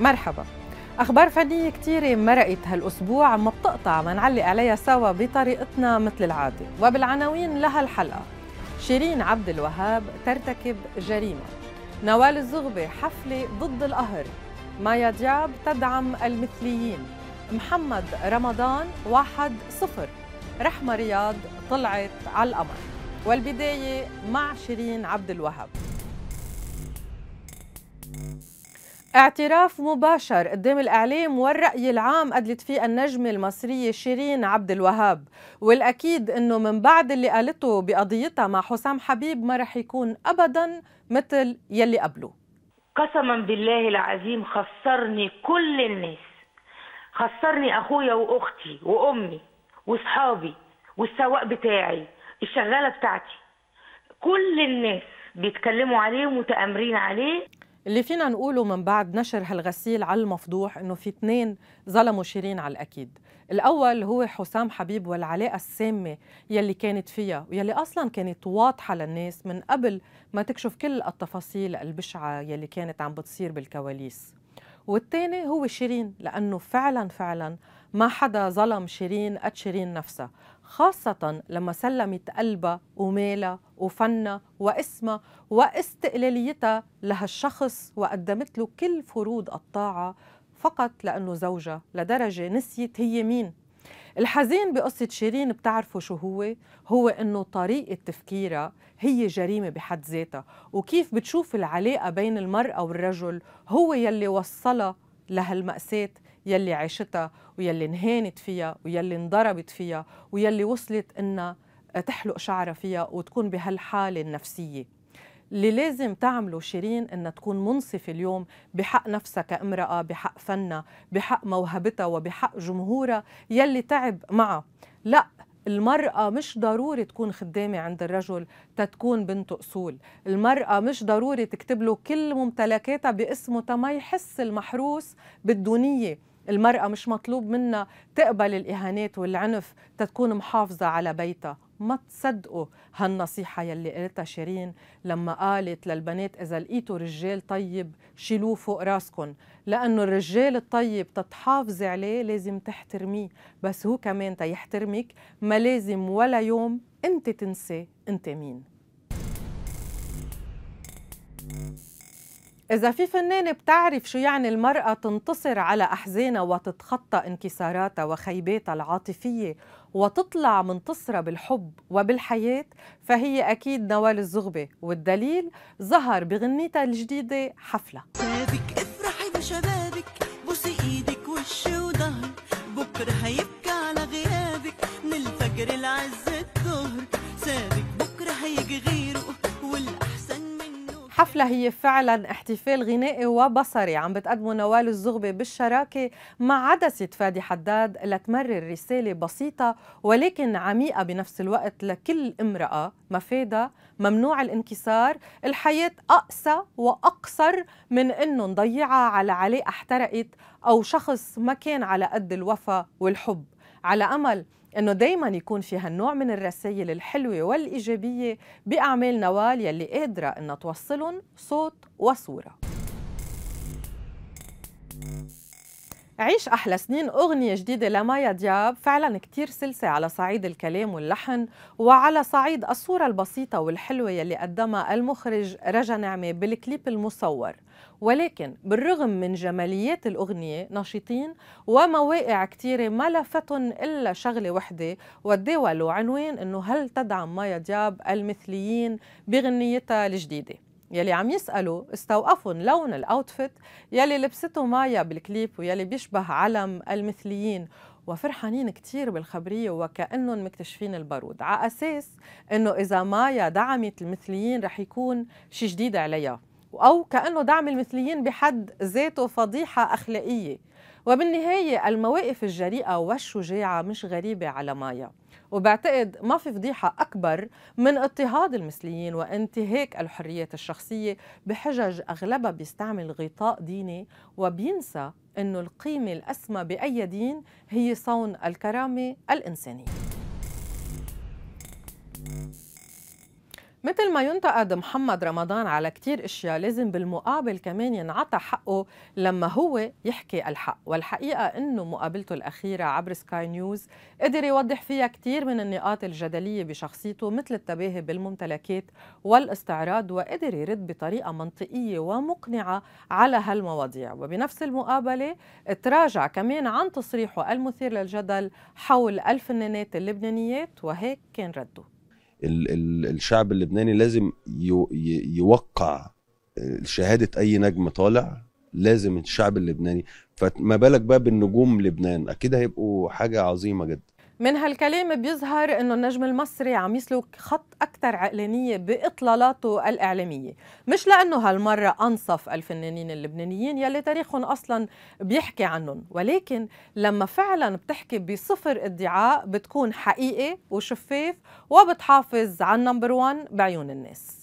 مرحبا أخبار فنية كتيرة مرقت هالأسبوع ما بتقطع ما نعلق عليها سوا بطريقتنا مثل العادة وبالعناوين لهالحلقة شيرين عبد الوهاب ترتكب جريمة نوال الزغبة حفلة ضد القهر مايا دياب تدعم المثليين محمد رمضان واحد صفر رحمة رياض طلعت على القمر والبداية مع شيرين عبد الوهاب اعتراف مباشر قدام الإعلام والرأي العام أدلت فيه النجمة المصرية شيرين عبد الوهاب والأكيد أنه من بعد اللي قالته بقضيتها مع حسام حبيب ما رح يكون أبدا مثل يلي قبله قسما بالله العظيم خسرني كل الناس خسرني أخويا وأختي وأمي واصحابي والسواق بتاعي الشغالة بتاعتي كل الناس بيتكلموا عليه ومتآمرين عليه اللي فينا نقوله من بعد نشر هالغسيل على المفضوح انه في اثنين ظلموا شيرين على الاكيد الاول هو حسام حبيب والعلاقه السامه يلي كانت فيها ويلي اصلا كانت واضحه للناس من قبل ما تكشف كل التفاصيل البشعه يلي كانت عم بتصير بالكواليس والثاني هو شيرين لانه فعلا فعلا ما حدا ظلم شيرين قد شيرين نفسها خاصة لما سلمت قلبها ومالها وفنها واسمها واستقلاليتها لهالشخص وقدمت له كل فروض الطاعة فقط لأنه زوجها لدرجة نسيت هي مين الحزين بقصة شيرين بتعرفوا شو هو؟ هو إنه طريقة تفكيرها هي جريمة بحد ذاتها وكيف بتشوف العلاقة بين المرأة والرجل هو يلي وصلها لهالمأساة يلي عاشتها ويلي انهانت فيها ويلي انضربت فيها ويلي وصلت انها تحلق شعرها فيها وتكون بهالحالة النفسية اللي لازم تعمله شيرين انها تكون منصفة اليوم بحق نفسها كامرأة بحق فنها بحق موهبتها وبحق جمهورها يلي تعب معها لا المرأة مش ضروري تكون خدامة عند الرجل تتكون بنت أصول المرأة مش ضروري تكتب له كل ممتلكاتها باسمه تما يحس المحروس بالدونية المرأة مش مطلوب منها تقبل الإهانات والعنف تتكون محافظة على بيتها ما تصدقوا هالنصيحة يلي قالتها شيرين لما قالت للبنات إذا لقيتوا رجال طيب شيلوه فوق راسكم لأنه الرجال الطيب تتحافظ عليه لازم تحترميه بس هو كمان تيحترمك ما لازم ولا يوم أنت تنسي أنت مين إذا في فنانة بتعرف شو يعني المرأة تنتصر على أحزانها وتتخطى انكساراتها وخيباتها العاطفية وتطلع منتصرة بالحب وبالحياة فهي أكيد نوال الزغبة والدليل ظهر بغنيتها الجديدة حفلة سابك افرحي بشبابك بوسي ايدك وشي وظهر بكره هيبقى الحفلة هي فعلا احتفال غنائي وبصري عم بتقدمه نوال الزغبة بالشراكة مع عدسة فادي حداد لتمرر رسالة بسيطة ولكن عميقة بنفس الوقت لكل امرأة مفادة ممنوع الانكسار الحياة أقسى وأقصر من أنه نضيعها على علاقة احترقت أو شخص ما كان على قد الوفا والحب على أمل انه دائما يكون في هالنوع من الرسائل الحلوه والايجابيه باعمال نوال يلي قادره انها توصلهم صوت وصوره عيش أحلى سنين أغنية جديدة لمايا دياب فعلا كتير سلسة على صعيد الكلام واللحن وعلى صعيد الصورة البسيطة والحلوة يلي قدمها المخرج رجا نعمة بالكليب المصور ولكن بالرغم من جماليات الأغنية نشيطين ومواقع كتيرة ما لفتهم إلا شغلة وحدة وتداولوا عنوان أنه هل تدعم مايا دياب المثليين بغنيتها الجديدة يلي عم يسألوا استوقفن لون الأوتفت يلي لبسته مايا بالكليب ويلي بيشبه علم المثليين وفرحانين كتير بالخبرية وكأنهم مكتشفين البارود على أساس أنه إذا مايا دعمت المثليين رح يكون شي جديد عليها أو كأنه دعم المثليين بحد ذاته فضيحة أخلاقية وبالنهاية المواقف الجريئة والشجاعة مش غريبة على مايا وبعتقد ما في فضيحة أكبر من اضطهاد المثليين وانتهاك الحريات الشخصية بحجج أغلبها بيستعمل غطاء ديني وبينسى أنه القيمة الأسمى بأي دين هي صون الكرامة الإنسانية مثل ما ينتقد محمد رمضان على كتير اشياء لازم بالمقابل كمان ينعطى حقه لما هو يحكي الحق والحقيقه انه مقابلته الاخيره عبر سكاي نيوز قدر يوضح فيها كتير من النقاط الجدليه بشخصيته مثل التباهي بالممتلكات والاستعراض وقدر يرد بطريقه منطقيه ومقنعه على هالمواضيع وبنفس المقابله تراجع كمان عن تصريحه المثير للجدل حول الفنانات اللبنانيات وهيك كان رده ال ال الشعب اللبناني لازم يوقع آه، شهاده اي نجم طالع لازم الشعب اللبناني فما بالك بقى بالنجوم لبنان اكيد هيبقوا حاجه عظيمه جدا من هالكلام بيظهر انه النجم المصري عم يسلك خط اكثر عقلانيه باطلالاته الاعلاميه، مش لانه هالمره انصف الفنانين اللبنانيين يلي تاريخهم اصلا بيحكي عنهم، ولكن لما فعلا بتحكي بصفر ادعاء بتكون حقيقي وشفاف وبتحافظ على النمبر 1 بعيون الناس.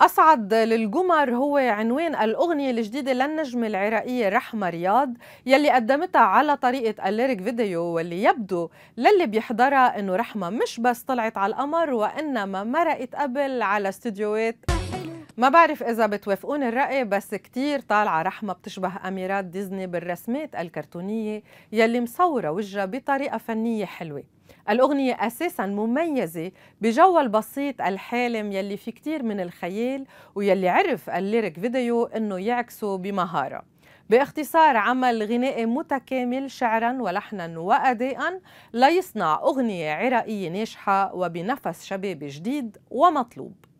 أصعد للجمر هو عنوان الأغنية الجديدة للنجمة العراقية رحمة رياض يلي قدمتها على طريقة الليريك فيديو واللي يبدو للي بيحضرها إنه رحمة مش بس طلعت على القمر وإنما مرقت قبل على استديوهات ما بعرف إذا بتوافقوني الرأي بس كتير طالعة رحمة بتشبه أميرات ديزني بالرسمات الكرتونية يلي مصورة وجهها بطريقة فنية حلوة الأغنية أساسا مميزة بجو البسيط الحالم يلي فيه كتير من الخيال ويلي عرف الليريك فيديو أنه يعكسه بمهارة باختصار عمل غنائي متكامل شعرا ولحنا وأداء ليصنع أغنية عراقية ناجحة وبنفس شبابي جديد ومطلوب